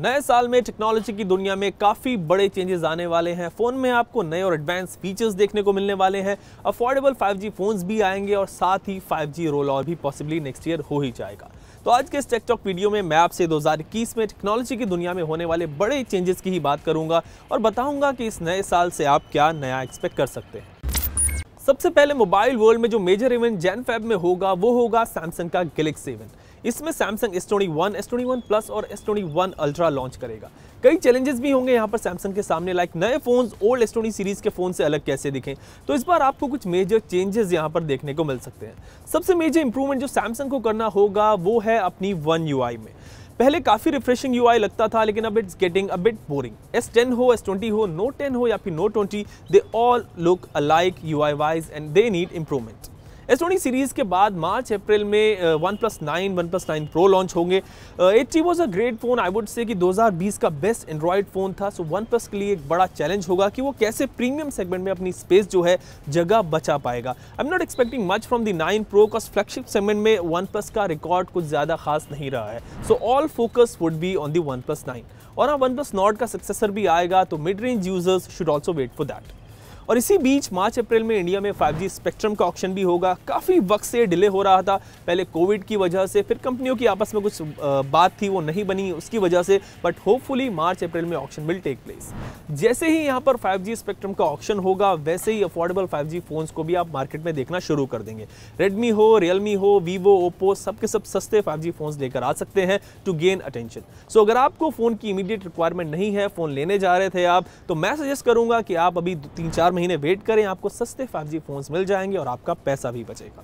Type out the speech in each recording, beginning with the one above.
नए साल में टेक्नोलॉजी की दुनिया में काफ़ी बड़े चेंजेस आने वाले हैं फ़ोन में आपको नए और एडवांस फीचर्स देखने को मिलने वाले हैं अफोर्डेबल 5G फ़ोन्स भी आएंगे और साथ ही 5G रोल और भी पॉसिबली नेक्स्ट ईयर हो ही जाएगा तो आज के इस टेकटॉक वीडियो में मैं आपसे 2021 में टेक्नोलॉजी की दुनिया में होने वाले बड़े चेंजेस की ही बात करूँगा और बताऊँगा कि इस नए साल से आप क्या नया एक्सपेक्ट कर सकते हैं सबसे पहले मोबाइल वर्ल्ड में जो मेजर इवेंट जैन फैब में होगा वो होगा सैमसंग का गैलेक्सी इवेंट इसमें Samsung S twenty one S twenty one plus और S twenty one ultra launch करेगा कई चैलेंजेस भी होंगे यहाँ पर सैमसंग के सामने लाइक नए phones old S twenty series के फोन से अलग कैसे दिखें तो इस बार आपको कुछ मेजर चेंजेस यहाँ पर देखने को मिल सकते हैं सबसे मेजर इंप्रूवमेंट जो सैमसंग को करना होगा वो है अपनी वन यू में पहले काफ़ी रिफ्रेशिंग यू लगता था लेकिन अब it's getting a bit boring S ten हो एस ट्वेंटी हो नोट टेन हो या फिर note twenty they all look alike U I wise and they need improvement S twenty series के बाद मार्च अप्रैल में one plus nine one plus nine pro launch होंगे it was a great phone I would say कि 2020 का best Android phone था so one plus के लिए एक बड़ा चैलेंज होगा कि वो कैसे प्रीमियम सेगमेंट में अपनी स्पेस जो है जगह बचा पाएगा I am not expecting much from the nine pro का फ्लैगशिप सेगमेंट में वन प्लस का रिकॉर्ड कुछ ज़्यादा खास नहीं रहा है so all focus would be on the one plus nine और हाँ वन प्लस नॉट का सक्सेसर भी आएगा तो mid range users should also wait for that और इसी बीच मार्च अप्रैल में इंडिया में 5G स्पेक्ट्रम का ऑप्शन भी होगा काफ़ी वक्त से डिले हो रहा था पहले कोविड की वजह से फिर कंपनियों की आपस में कुछ बात थी वो नहीं बनी उसकी वजह से बट होपफुली मार्च अप्रैल में ऑप्शन विल टेक प्लेस जैसे ही यहाँ पर 5G स्पेक्ट्रम का ऑप्शन होगा वैसे ही अफोर्डेबल 5G फोन्स को भी आप मार्केट में देखना शुरू कर देंगे रेडमी हो रियलमी हो वीवो ओप्पो सबके सब सस्ते फाइव फोन्स लेकर आ सकते हैं टू गेन अटेंशन सो अगर आपको फ़ोन की इमीडिएट रिक्वायरमेंट नहीं है फ़ोन लेने जा रहे थे आप तो मैं सजेस्ट करूँगा कि आप अभी तीन चार चार महीने वेट करें आपको सस्ते फाइव जी फ़ोन्स मिल जाएंगे और आपका पैसा भी बचेगा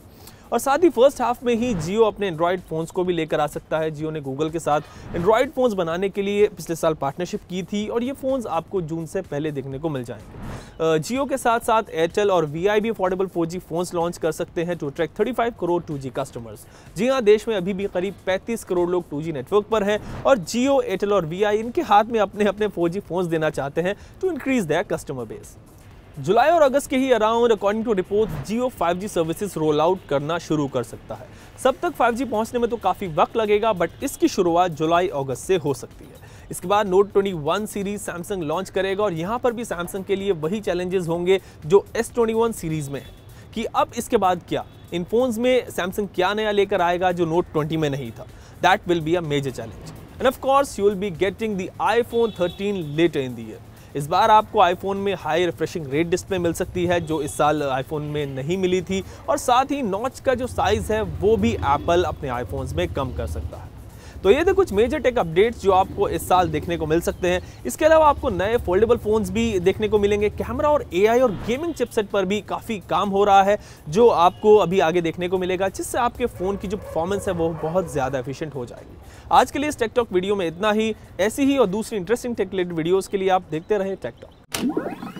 और साथ ही फर्स्ट हाफ में ही जियो अपने एंड्रॉयड फ़ोन्स को भी लेकर आ सकता है जियो ने गूगल के साथ एंड्रॉयड फ़ोन्स बनाने के लिए पिछले साल पार्टनरशिप की थी और ये फ़ोन्स आपको जून से पहले देखने को मिल जाएंगे जियो के साथ साथ एयरटेल और वी आई भी affordable four G phones launch कर सकते हैं to attract thirty five crore two G customers जी हाँ देश में अभी भी करीब पैंतीस करोड़ लोग टू जी नेटवर्क पर हैं और जियो एयरटेल और वी आई इनके हाथ में अपने अपने फोर जी फ़ोन्स देना चाहते हैं to increase their customer base जुलाई और अगस्त के ही around according to report Jio 5G services roll out करना शुरू कर सकता है सब तक 5G पहुंचने में तो काफ़ी वक्त लगेगा बट इसकी शुरुआत जुलाई अगस्त से हो सकती है इसके बाद नोट 21 सीरीज सैमसंग लॉन्च करेगा और यहाँ पर भी सैमसंग के लिए वही चैलेंजेस होंगे जो एस सीरीज़ में है कि अब इसके बाद क्या इन फोन्स में सैमसंग क्या नया लेकर आएगा जो नोट ट्वेंटी में नहीं था that will be a major challenge and of course course you will be getting the phone thirteen later इन दर इस बार आपको आईफोन में हाई रिफ्रेशिंग रेट डिस्प्ले मिल सकती है जो इस साल आईफोन में नहीं मिली थी और साथ ही नॉच का जो साइज़ है वो भी एप्पल अपने आईफोन्स में कम कर सकता है तो ये थे कुछ मेजर टेक अपडेट्स जो आपको इस साल देखने को मिल सकते हैं इसके अलावा आपको नए फोल्डेबल फ़ोन्स भी देखने को मिलेंगे कैमरा और ए और गेमिंग चिपसेट पर भी काफ़ी काम हो रहा है जो आपको अभी आगे देखने को मिलेगा जिससे आपके फ़ोन की जो परफॉर्मेंस है वो बहुत ज़्यादा एफिशिएंट हो जाएगी आज के लिए इस टेकटॉक वीडियो में इतना ही ऐसी ही और दूसरी इंटरेस्टिंग टेक रिलेटेड वीडियोज़ के लिए आप देखते रहे टेकटॉक